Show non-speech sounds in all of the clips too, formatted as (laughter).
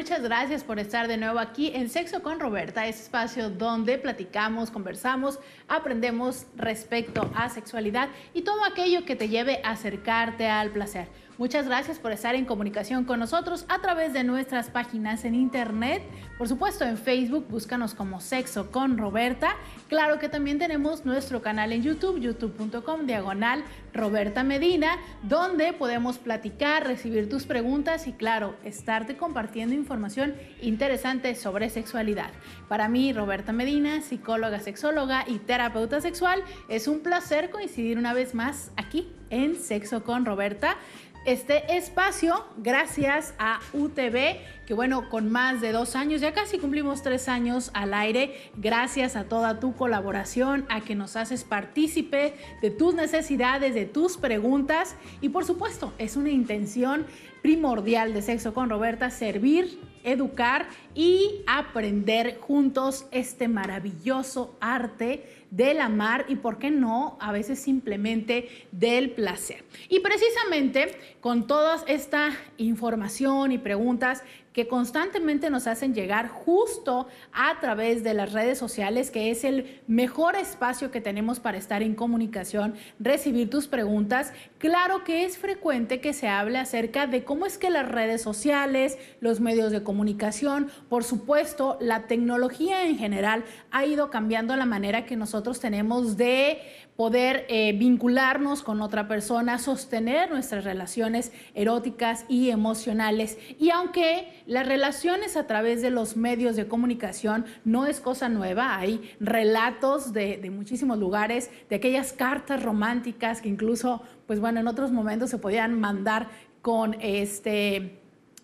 Muchas gracias por estar de nuevo aquí en Sexo con Roberta, ese espacio donde platicamos, conversamos, aprendemos respecto a sexualidad y todo aquello que te lleve a acercarte al placer. Muchas gracias por estar en comunicación con nosotros a través de nuestras páginas en internet. Por supuesto, en Facebook búscanos como Sexo con Roberta. Claro que también tenemos nuestro canal en YouTube, youtube.com diagonal Roberta Medina, donde podemos platicar, recibir tus preguntas y claro, estarte compartiendo información interesante sobre sexualidad. Para mí, Roberta Medina, psicóloga, sexóloga y terapeuta sexual, es un placer coincidir una vez más aquí en Sexo con Roberta este espacio gracias a UTV, que bueno, con más de dos años, ya casi cumplimos tres años al aire, gracias a toda tu colaboración, a que nos haces partícipe de tus necesidades, de tus preguntas y por supuesto es una intención primordial de Sexo con Roberta, servir, educar y aprender juntos este maravilloso arte del amar y, por qué no, a veces simplemente del placer. Y precisamente con toda esta información y preguntas que constantemente nos hacen llegar justo a través de las redes sociales, que es el mejor espacio que tenemos para estar en comunicación, recibir tus preguntas. Claro que es frecuente que se hable acerca de cómo es que las redes sociales, los medios de comunicación, por supuesto, la tecnología en general ha ido cambiando la manera que nosotros tenemos de poder eh, vincularnos con otra persona, sostener nuestras relaciones eróticas y emocionales. Y aunque las relaciones a través de los medios de comunicación no es cosa nueva, hay relatos de, muchísimos lugares, de aquellas cartas románticas que incluso, pues bueno, en otros momentos se podían mandar con este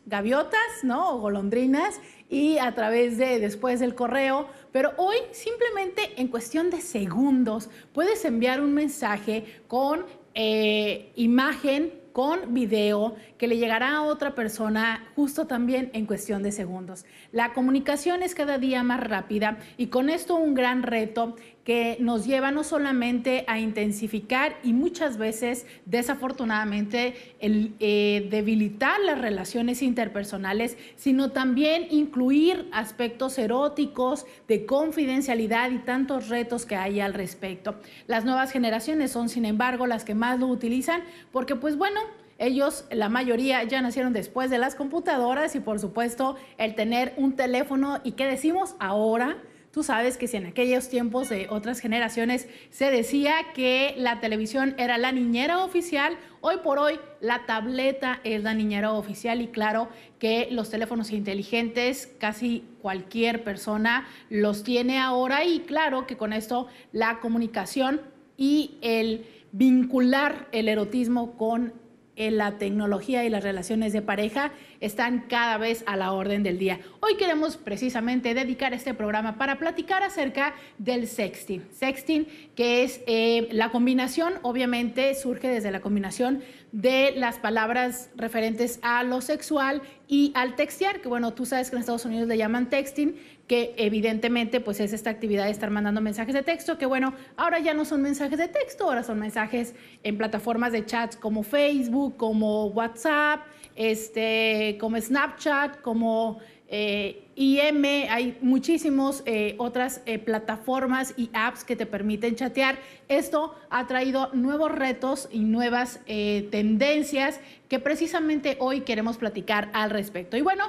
gaviotas, ¿no? O golondrinas y a través de después del correo, pero hoy simplemente en cuestión de segundos puedes enviar un mensaje con eh, imagen con video que le llegará a otra persona justo también en cuestión de segundos. La comunicación es cada día más rápida y con esto un gran reto que nos lleva no solamente a intensificar y muchas veces desafortunadamente eh, debilitar las relaciones interpersonales, sino también incluir aspectos eróticos, de confidencialidad y tantos retos que hay al respecto. Las nuevas generaciones son, sin embargo, las que más lo utilizan porque, pues bueno, ellos, la mayoría, ya nacieron después de las computadoras y por supuesto el tener un teléfono y qué decimos ahora Tú sabes que si en aquellos tiempos de otras generaciones se decía que la televisión era la niñera oficial, hoy por hoy la tableta es la niñera oficial y claro que los teléfonos inteligentes casi cualquier persona los tiene ahora y claro que con esto la comunicación y el vincular el erotismo con eh, la tecnología y las relaciones de pareja están cada vez a la orden del día. Hoy queremos precisamente dedicar este programa para platicar acerca del sexting. Sexting, que es eh, la combinación, obviamente surge desde la combinación de las palabras referentes a lo sexual y al textear, que bueno, tú sabes que en Estados Unidos le llaman texting, que evidentemente pues es esta actividad de estar mandando mensajes de texto, que bueno, ahora ya no son mensajes de texto, ahora son mensajes en plataformas de chats como Facebook, como WhatsApp, este, como Snapchat, como eh, IM, hay muchísimas eh, otras eh, plataformas y apps que te permiten chatear. Esto ha traído nuevos retos y nuevas tendencias que precisamente hoy queremos platicar al respecto. Y bueno,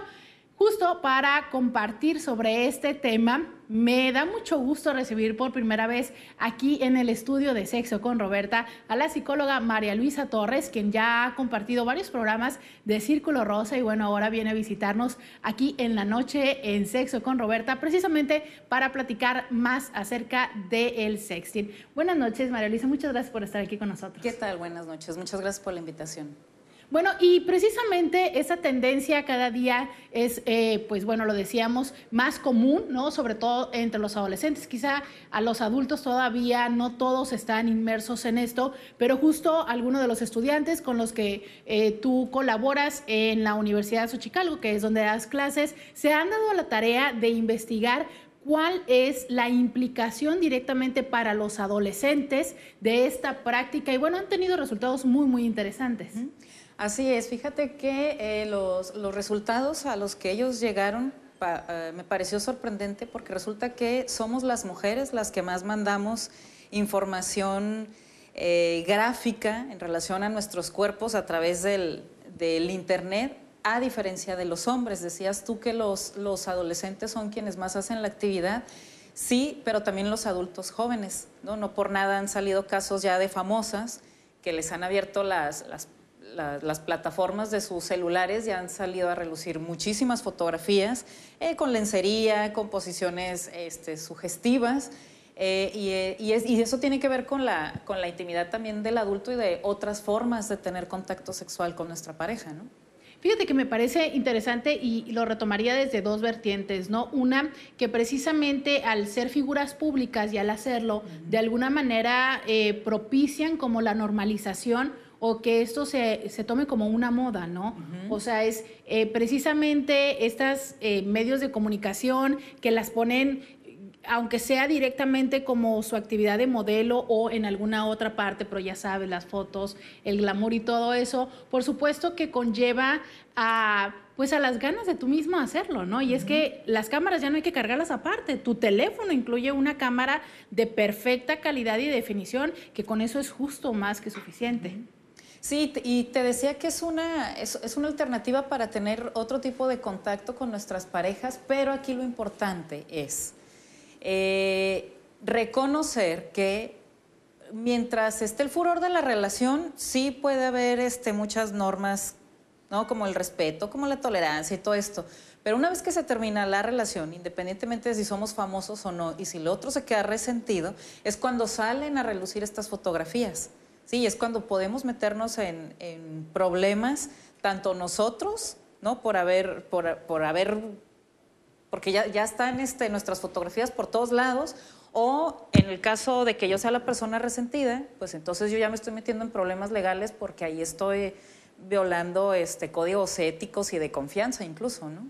justo para compartir sobre este tema, me da mucho gusto recibir por primera vez aquí en el estudio de Sexo con Roberta a la psicóloga María Luisa Torres, quien ya ha compartido varios programas de Círculo Rosa y bueno, ahora viene a visitarnos aquí en la noche en Sexo con Roberta, precisamente para platicar más acerca del sexting. Buenas noches, María Luisa, muchas gracias por estar aquí con nosotros. ¿Qué tal? Buenas noches, muchas gracias por la invitación. Bueno, y precisamente esa tendencia cada día es, eh, pues bueno, lo decíamos, más común, ¿no? Sobre todo entre los adolescentes. Quizá a los adultos todavía no todos están inmersos en esto, pero justo algunos de los estudiantes con los que eh, tú colaboras en la Universidad de Xochicalco, que es donde das clases, se han dado la tarea de investigar cuál es la implicación directamente para los adolescentes de esta práctica. Y bueno, han tenido resultados muy, muy interesantes. Así es, fíjate que eh, los, resultados a los que ellos llegaron eh, me pareció sorprendente porque resulta que somos las mujeres las que más mandamos información eh, gráfica en relación a nuestros cuerpos a través del, Internet a diferencia de los hombres. Decías tú que los, los, adolescentes son quienes más hacen la actividad. Sí, pero también los adultos jóvenes. No, no por nada han salido casos ya de famosas que les han abierto las, las las plataformas de sus celulares ya han salido a relucir muchísimas fotografías eh, con lencería, con posiciones este, sugestivas. Eh, eh, y, eso tiene que ver con la, intimidad también del adulto y de otras formas de tener contacto sexual con nuestra pareja, ¿no? Fíjate que me parece interesante y lo retomaría desde dos vertientes, ¿no? Una, que precisamente al ser figuras públicas y al hacerlo, de alguna manera propician como la normalización o que esto se, tome como una moda, ¿no? O sea, es eh, precisamente estos eh, medios de comunicación que las ponen aunque sea directamente como su actividad de modelo o en alguna otra parte, pero ya sabes, las fotos, el glamour y todo eso, por supuesto que conlleva a pues a las ganas de tú mismo hacerlo, ¿no? Y es que las cámaras ya no hay que cargarlas aparte. Tu teléfono incluye una cámara de perfecta calidad y definición, que con eso es justo más que suficiente. Sí, y te decía que es una, alternativa para tener otro tipo de contacto con nuestras parejas, pero aquí lo importante es eh, reconocer que mientras esté el furor de la relación, sí puede haber este, muchas normas, ¿no? como el respeto, como la tolerancia y todo esto. Pero una vez que se termina la relación, independientemente de si somos famosos o no, y si el otro se queda resentido, es cuando salen a relucir estas fotografías. Sí, es cuando podemos meternos en, problemas, tanto nosotros, ¿no? Por haber, por, haber, porque ya, ya están este, nuestras fotografías por todos lados, o en el caso de que yo sea la persona resentida, pues entonces yo ya me estoy metiendo en problemas legales porque ahí estoy violando este, códigos éticos y de confianza incluso, ¿no?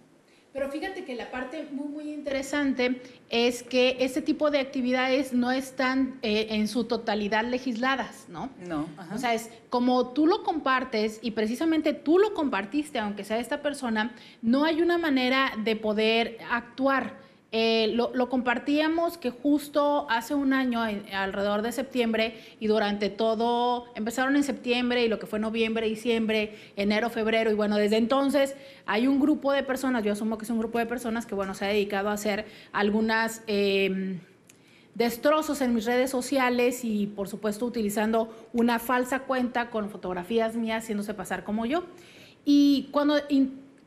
Pero fíjate que la parte muy, muy interesante es que este tipo de actividades no están eh, en su totalidad legisladas, ¿no? No. O sea, es como tú lo compartes y precisamente tú lo compartiste, aunque sea esta persona, no hay una manera de poder actuar eh, lo, compartíamos que justo hace un año, alrededor de septiembre, y durante todo, empezaron en septiembre y lo que fue noviembre, diciembre, enero, febrero, y bueno, desde entonces hay un grupo de personas, yo asumo que es un grupo de personas que, bueno, se ha dedicado a hacer algunas... Em, destrozos en mis redes sociales y por supuesto utilizando una falsa cuenta con fotografías mías haciéndose pasar como yo. Y cuando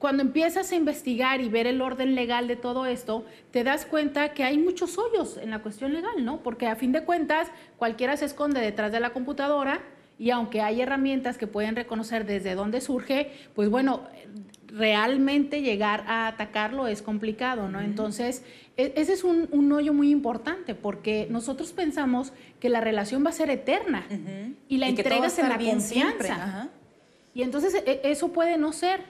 cuando empiezas a investigar y ver el orden legal de todo esto, te das cuenta que hay muchos hoyos en la cuestión legal, ¿no? Porque a fin de cuentas, cualquiera se esconde detrás de la computadora y aunque hay herramientas que pueden reconocer desde dónde surge, pues bueno, realmente llegar a atacarlo es complicado, ¿no? Entonces, e-, ese es un, hoyo muy importante porque nosotros pensamos que la relación va a ser eterna y la entrega entregas en la confianza. Y entonces e, eso puede no ser.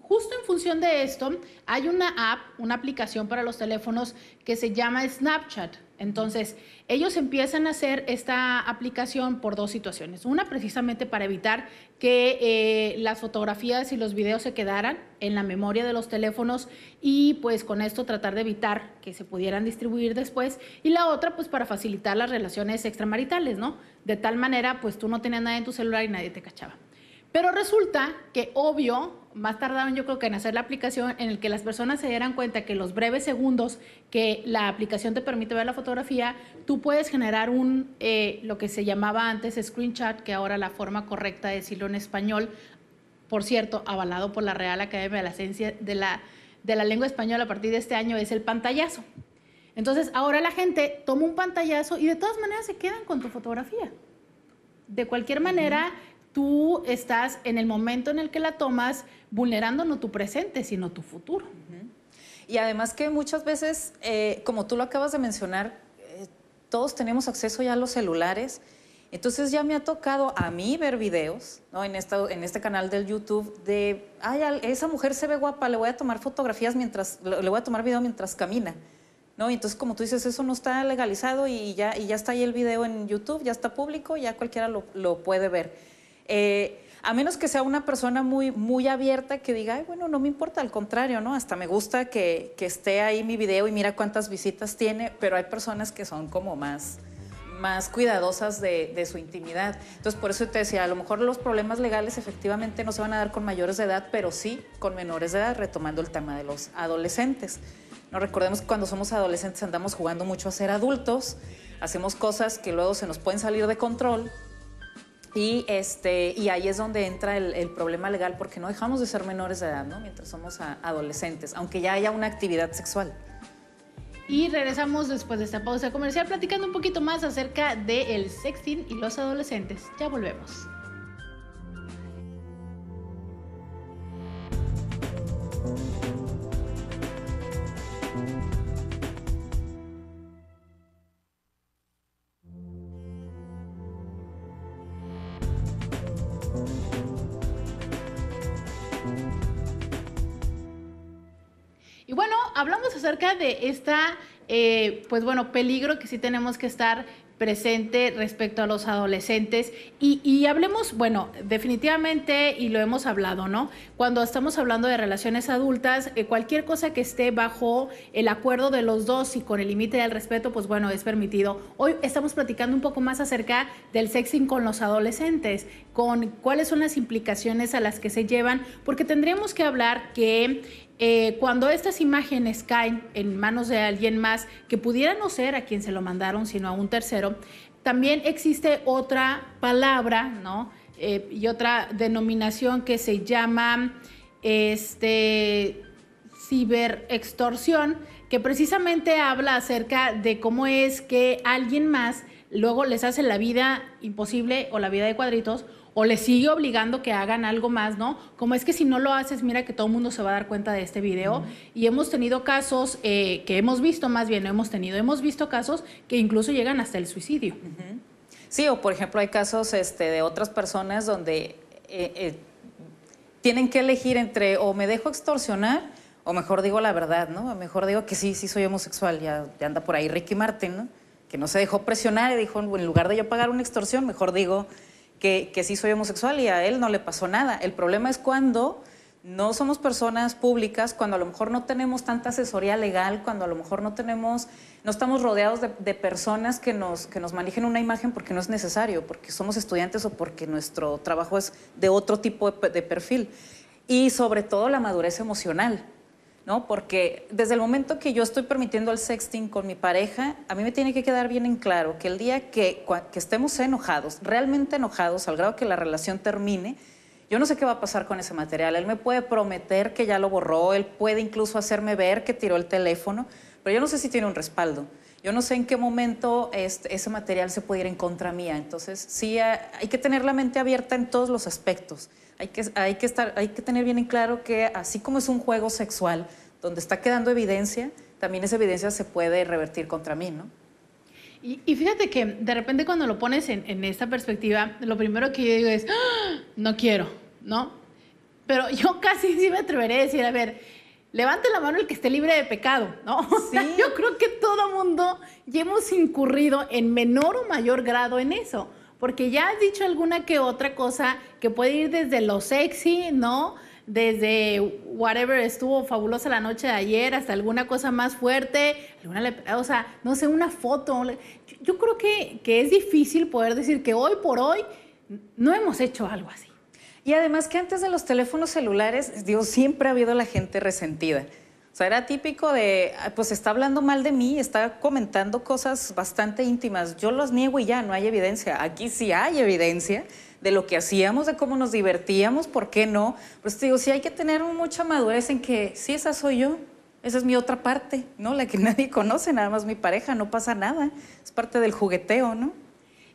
Justo en función de esto, hay una app, una aplicación para los teléfonos que se llama Snapchat. Entonces, ellos empiezan a hacer esta aplicación por dos situaciones. Una, precisamente para evitar que eh, las fotografías y los videos se quedaran en la memoria de los teléfonos y pues con esto tratar de evitar que se pudieran distribuir después. Y la otra, pues para facilitar las relaciones extramaritales, ¿no? De tal manera, pues tú no tenías nada en tu celular y nadie te cachaba. Pero resulta que, obvio, más tardaron yo creo que en hacer la aplicación en el que las personas se dieran cuenta que los breves segundos que la aplicación te permite ver la fotografía, tú puedes generar un, eh, lo que se llamaba antes screenshot, que ahora la forma correcta de decirlo en español, por cierto, avalado por la Real Academia de la Ciencia de la, Lengua Española a partir de este año, es el pantallazo. Entonces, ahora la gente toma un pantallazo y de todas maneras se quedan con tu fotografía. De cualquier manera, tú estás en el momento en el que la tomas vulnerando no tu presente, sino tu futuro. Y además que muchas veces, eh, como tú lo acabas de mencionar, eh, todos tenemos acceso ya a los celulares. Entonces ya me ha tocado a mí ver videos ¿no? en, esta, en este canal del YouTube de, ay, esa mujer se ve guapa, le voy a tomar fotografías mientras, le voy a tomar video mientras camina. ¿no? Y entonces, como tú dices, eso no está legalizado y ya, y ya está ahí el video en YouTube, ya está público, ya cualquiera lo, lo puede ver. Eh, a menos que sea una persona muy, muy abierta que diga, bueno, no me importa, al contrario, ¿no? Hasta me gusta que, esté ahí mi video y mira cuántas visitas tiene, pero hay personas que son como más, más cuidadosas de, su intimidad. Entonces, por eso te decía, a lo mejor los problemas legales efectivamente no se van a dar con mayores de edad, pero sí con menores de edad, retomando el tema de los adolescentes. No recordemos que cuando somos adolescentes andamos jugando mucho a ser adultos, hacemos cosas que luego se nos pueden salir de control y, este, y ahí es donde entra el, problema legal porque no dejamos de ser menores de edad, ¿no? Mientras somos adolescentes, aunque ya haya una actividad sexual. Y regresamos después de esta pausa comercial platicando un poquito más acerca del sexting y los adolescentes. Ya volvemos. hablamos acerca de esta, eh, pues bueno, peligro que sí tenemos que estar presente respecto a los adolescentes y, hablemos, bueno, definitivamente, y lo hemos hablado, ¿no? Cuando estamos hablando de relaciones adultas, eh, cualquier cosa que esté bajo el acuerdo de los dos y con el límite del respeto, pues bueno, es permitido. Hoy estamos platicando un poco más acerca del sexing con los adolescentes, con cuáles son las implicaciones a las que se llevan, porque tendríamos que hablar que eh, cuando estas imágenes caen en manos de alguien más, que pudiera no ser a quien se lo mandaron, sino a un tercero, también existe otra palabra, eh, y otra denominación que se llama este, ciberextorsión, que precisamente habla acerca de cómo es que alguien más luego les hace la vida imposible o la vida de cuadritos o le sigue obligando que hagan algo más, ¿no? Como es que si no lo haces, mira que todo el mundo se va a dar cuenta de este video. Y hemos tenido casos eh, que hemos visto, más bien no hemos tenido, hemos visto casos que incluso llegan hasta el suicidio. Sí, o por ejemplo hay casos este, de otras personas donde eh, eh, tienen que elegir entre o me dejo extorsionar o mejor digo la verdad, ¿no? O mejor digo que sí, sí soy homosexual, ya, ya anda por ahí Ricky Martin, ¿no? Que no se dejó presionar y dijo, en lugar de yo pagar una extorsión, mejor digo que, sí soy homosexual y a él no le pasó nada. El problema es cuando no somos personas públicas, cuando a lo mejor no tenemos tanta asesoría legal, cuando a lo mejor no tenemos, no estamos rodeados de, personas que nos, que nos manejen una imagen porque no es necesario, porque somos estudiantes o porque nuestro trabajo es de otro tipo de perfil. Y sobre todo la madurez emocional. ¿no? Porque desde el momento que yo estoy permitiendo el sexting con mi pareja, a mí me tiene que quedar bien en claro que el día que, que estemos enojados, realmente enojados, al grado que la relación termine, yo no sé qué va a pasar con ese material. Él me puede prometer que ya lo borró, él puede incluso hacerme ver que tiró el teléfono, pero yo no sé si tiene un respaldo. Yo no sé en qué momento este, ese material se puede ir en contra mía. Entonces, sí, hay que tener la mente abierta en todos los aspectos. Hay que, hay que, estar, hay que tener bien en claro que así como es un juego sexual donde está quedando evidencia, también esa evidencia se puede revertir contra mí, ¿no? Y, fíjate que de repente cuando lo pones en, esta perspectiva, lo primero que yo digo es, ¡Ah! no quiero, ¿no? Pero yo (laughs) casi sí me atreveré a decir, a ver, levante la mano el que esté libre de pecado, ¿no? Sí. (laughs) yo creo que todo mundo ya hemos incurrido en menor o mayor grado en eso, porque ya has dicho alguna que otra cosa que puede ir desde lo sexy, ¿no? Desde whatever estuvo fabulosa la noche de ayer hasta alguna cosa más fuerte, alguna, o sea, no sé, una foto. Yo, creo que, que es difícil poder decir que hoy por hoy no hemos hecho algo así. Y además que antes de los teléfonos celulares, Dios, siempre ha habido la gente resentida. O sea, era típico de, pues está hablando mal de mí, está comentando cosas bastante íntimas. Yo los niego y ya, no hay evidencia. Aquí sí hay evidencia de lo que hacíamos, de cómo nos divertíamos, ¿por qué no? Pues digo, sí hay que tener mucha madurez en que, sí, esa soy yo, esa es mi otra parte, ¿no? La que (laughs) nadie conoce, nada más mi pareja, no pasa nada, es parte del jugueteo, ¿no?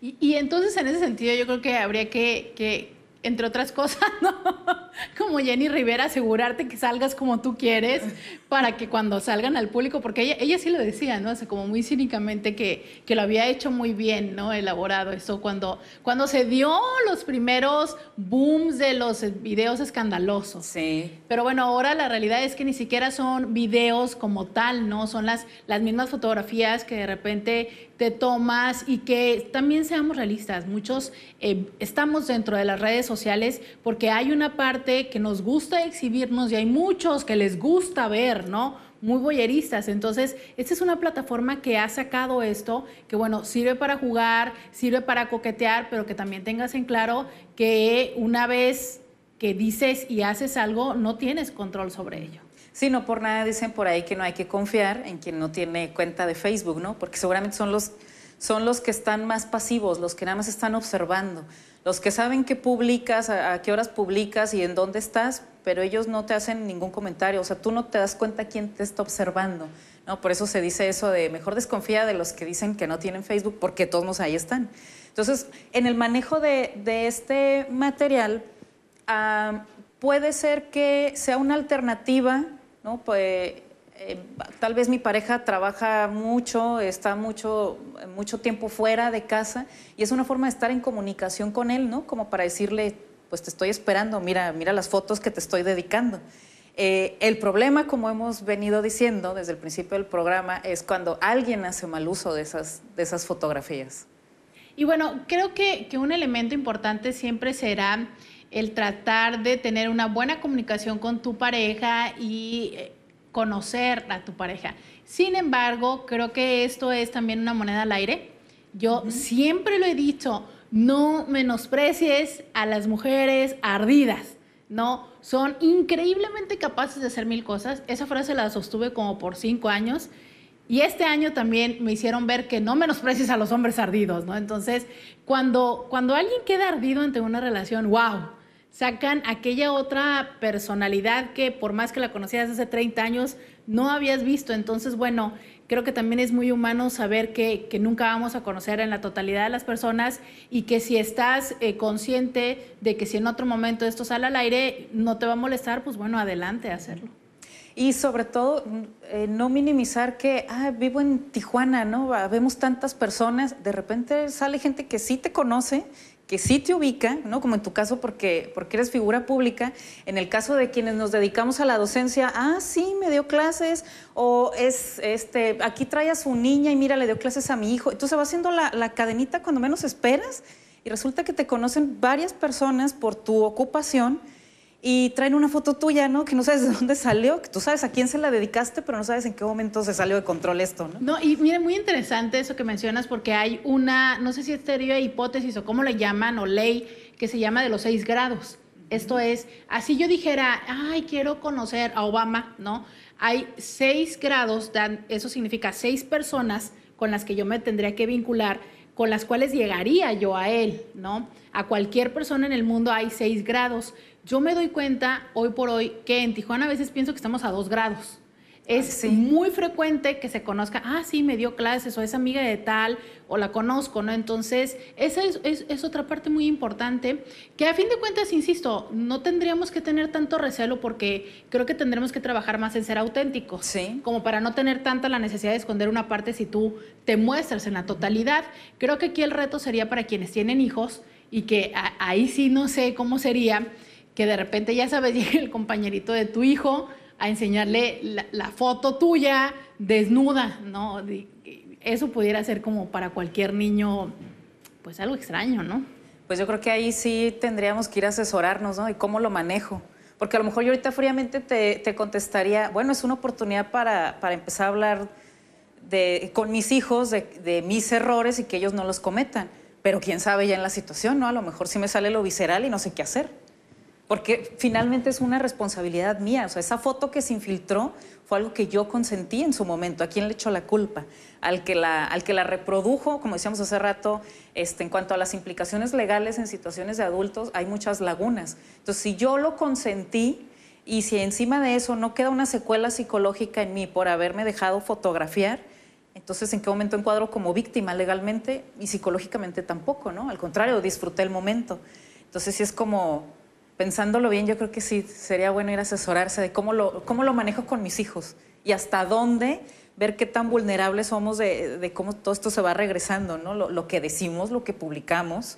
Y, entonces en ese sentido yo creo que habría que entre otras cosas, (laughs) ¿no? Como Jenny Rivera, asegurarte que salgas como tú quieres para que cuando salgan al público, porque ella, sí lo decía, ¿no? Hace como muy cínicamente que, que lo había hecho muy bien, ¿no? Elaborado eso. Cuando, cuando se dio los primeros booms de los videos escandalosos. Sí. Pero bueno, ahora la realidad es que ni siquiera son videos como tal, ¿no? Son las, las mismas fotografías que de repente te tomas y que también seamos realistas, muchos eh, estamos dentro de las redes sociales sociales porque hay una parte que nos gusta exhibirnos y hay muchos que les gusta ver, ¿no? Muy boyeristas. Entonces, esta es una plataforma que ha sacado esto, que bueno, sirve para jugar, sirve para coquetear, pero que también tengas en claro que una vez que dices y haces algo, no tienes control sobre ello. Sí, no por nada dicen por ahí que no hay que confiar en quien no tiene cuenta de Facebook, ¿no? Porque seguramente son los, son los que están más pasivos, los que nada más están observando los que saben qué publicas, a, qué horas publicas y en dónde estás, pero ellos no te hacen ningún comentario, o sea, tú no te das cuenta quién te está observando, ¿no? Por eso se dice eso de mejor desconfía de los que dicen que no tienen Facebook, porque todos ahí están. Entonces, en el manejo de, este material, ah, puede ser que sea una alternativa, ¿no? Pues, eh, tal vez mi pareja trabaja mucho, está mucho, mucho tiempo fuera de casa y es una forma de estar en comunicación con él, ¿no? Como para decirle, pues te estoy esperando, mira, mira las fotos que te estoy dedicando. Eh, el problema, como hemos venido diciendo desde el principio del programa, es cuando alguien hace mal uso de esas, de esas fotografías. Y bueno, creo que un elemento importante siempre será el tratar de tener una buena comunicación con tu pareja y eh, conocer a tu pareja. Sin embargo, creo que esto es también una moneda al aire. Yo siempre lo he dicho, no menosprecies a las mujeres ardidas, ¿no? Son increíblemente capaces de hacer mil cosas. Esa frase la sostuve como por cinco años. Y este año también me hicieron ver que no menosprecies a los hombres ardidos, ¿no? Entonces, cuando, cuando alguien queda ardido ante una relación, wow, sacan aquella otra personalidad que por más que la conocías hace 30 años, no habías visto. Entonces, bueno, creo que también es muy humano saber que, que nunca vamos a conocer en la totalidad de las personas y que si estás eh, consciente de que si en otro momento esto sale al aire, no te va a molestar, pues bueno, adelante a hacerlo. Y sobre todo, eh, no minimizar que ah, vivo en Tijuana, ¿no? Vemos tantas personas, de repente sale gente que sí te conoce que sí te ubica, ¿no? Como en tu caso, porque, porque eres figura pública. En el caso de quienes nos dedicamos a la docencia, ah, sí, me dio clases, o es, este, aquí trae a su niña y mira, le dio clases a mi hijo. Entonces va haciendo la, la cadenita cuando menos esperas y resulta que te conocen varias personas por tu ocupación y traen una foto tuya, ¿no? Que no sabes de dónde salió, que tú sabes a quién se la dedicaste, pero no sabes en qué momento se salió de control esto, ¿no? No, y mire, muy interesante eso que mencionas porque hay una, no sé si es teoría hipótesis o cómo le llaman o ley, que se llama de los seis grados. Esto es, así yo dijera, ay, quiero conocer a Obama, ¿no? Hay seis grados, eso significa seis personas con las que yo me tendría que vincular con las cuales llegaría yo a él, ¿no? A cualquier persona en el mundo hay seis grados, yo me doy cuenta hoy por hoy que en Tijuana a veces pienso que estamos a dos grados. Es muy frecuente que se conozca, ah, sí, me dio clases o es amiga de tal o la conozco, ¿no? Entonces, esa es, otra parte muy importante que a fin de cuentas, insisto, no tendríamos que tener tanto recelo porque creo que tendremos que trabajar más en ser auténticos, sí. como para no tener tanta la necesidad de esconder una parte si tú te muestras en la totalidad. Creo que aquí el reto sería para quienes tienen hijos y que ahí sí no sé cómo sería que de repente, ya sabes, (laughs) llega el compañerito de tu hijo a enseñarle la, foto tuya desnuda, ¿no? Eso pudiera ser como para cualquier niño, pues algo extraño, ¿no? Pues yo creo que ahí sí tendríamos que ir a asesorarnos, ¿no? Y cómo lo manejo. Porque a lo mejor yo ahorita fríamente te, contestaría, bueno, es una oportunidad para, empezar a hablar de, con mis hijos de, de, mis errores y que ellos no los cometan. Pero quién sabe ya en la situación, ¿no? A lo mejor sí me sale lo visceral y no sé qué hacer. Porque finalmente es una responsabilidad mía. O sea, esa foto que se infiltró fue algo que yo consentí en su momento. ¿A quién le echó la culpa? Al que la, al que la reprodujo, como decíamos hace rato, este, en cuanto a las implicaciones legales en situaciones de adultos, hay muchas lagunas. Entonces, si yo lo consentí, y si encima de eso no queda una secuela psicológica en mí por haberme dejado fotografiar, entonces en qué momento encuadro como víctima legalmente y psicológicamente tampoco, ¿no? Al contrario, disfruté el momento. Entonces si es como pensándolo bien, yo creo que sí, sería bueno ir a asesorarse de cómo lo, cómo manejo con mis hijos y hasta dónde ver qué tan vulnerables somos de, cómo todo esto se va regresando, ¿no? lo que decimos, lo que publicamos.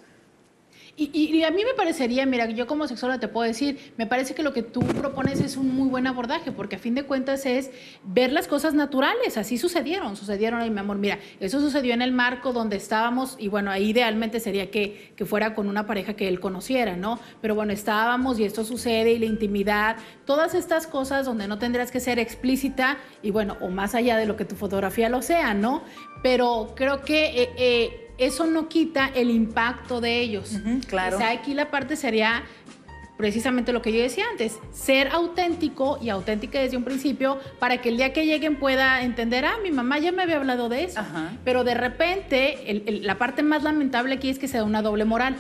Y, a mí me parecería, mira, yo como sexóloga te puedo decir, me parece que lo que tú propones es un muy buen abordaje, porque a fin de cuentas es ver las cosas naturales, así sucedieron, sucedieron, ahí, mi amor, mira, eso sucedió en el marco donde estábamos, y bueno, ahí idealmente sería que, que fuera con una pareja que él conociera, ¿no? Pero bueno, estábamos y esto sucede, y la intimidad, todas estas cosas donde no tendrías que ser explícita, y bueno, o más allá de lo que tu fotografía lo sea, ¿no? Pero creo que... Eh, eh, eso no quita el impacto de ellos. claro. O sea, aquí la parte sería precisamente lo que yo decía antes, ser auténtico y auténtica desde un principio para que el día que lleguen pueda entender, ah, mi mamá ya me había hablado de eso, pero de repente la parte más lamentable aquí es que se da una doble moral.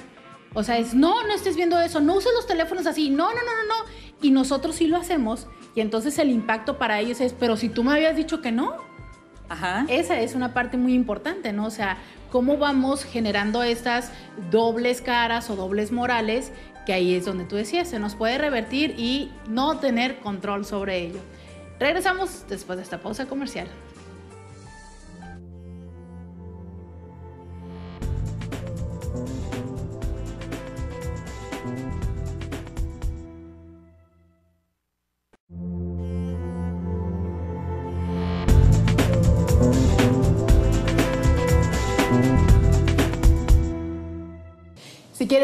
O sea, es, no, no estés viendo eso, no uses los teléfonos así, no, no, no, no, no. Y nosotros sí lo hacemos y entonces el impacto para ellos es, pero si tú me habías dicho que no, esa es una parte muy importante, ¿no? O sea, cómo vamos generando estas dobles caras o dobles morales, que ahí es donde tú decías, se nos puede revertir y no tener control sobre ello. Regresamos después de esta pausa comercial.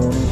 Thank you.